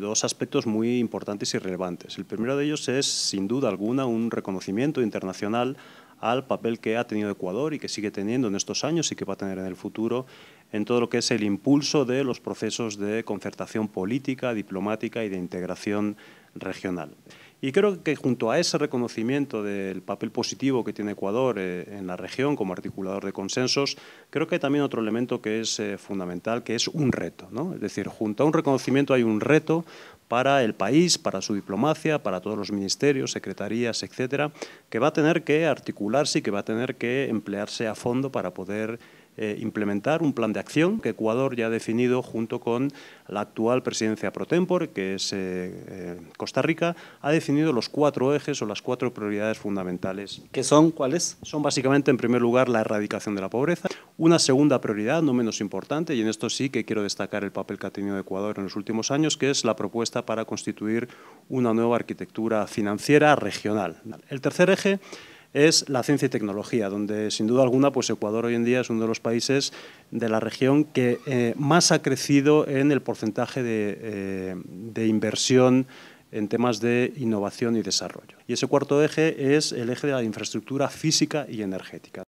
Dos aspectos muy importantes y relevantes. El primero de ellos es, sin duda alguna, un reconocimiento internacional al papel que ha tenido Ecuador y que sigue teniendo en estos años y que va a tener en el futuro en todo lo que es el impulso de los procesos de concertación política, diplomática y de integración regional. Y creo que junto a ese reconocimiento del papel positivo que tiene Ecuador eh, en la región como articulador de consensos, creo que hay también otro elemento que es eh, fundamental, que es un reto. ¿no? Es decir, junto a un reconocimiento hay un reto para el país, para su diplomacia, para todos los ministerios, secretarías, etcétera, que va a tener que articularse y que va a tener que emplearse a fondo para poder eh, implementar un plan de acción que Ecuador ya ha definido junto con la actual presidencia pro tempore, que es eh, eh, Costa Rica, ha definido los cuatro ejes o las cuatro prioridades fundamentales. ¿Qué son? ¿Cuáles? Son básicamente, en primer lugar, la erradicación de la pobreza. Una segunda prioridad, no menos importante, y en esto sí que quiero destacar el papel que ha tenido Ecuador en los últimos años, que es la propuesta para constituir una nueva arquitectura financiera regional. El tercer eje es la ciencia y tecnología, donde sin duda alguna pues Ecuador hoy en día es uno de los países de la región que eh, más ha crecido en el porcentaje eh, de inversión en temas de innovación y desarrollo. Y ese cuarto eje es el eje de la infraestructura física y energética.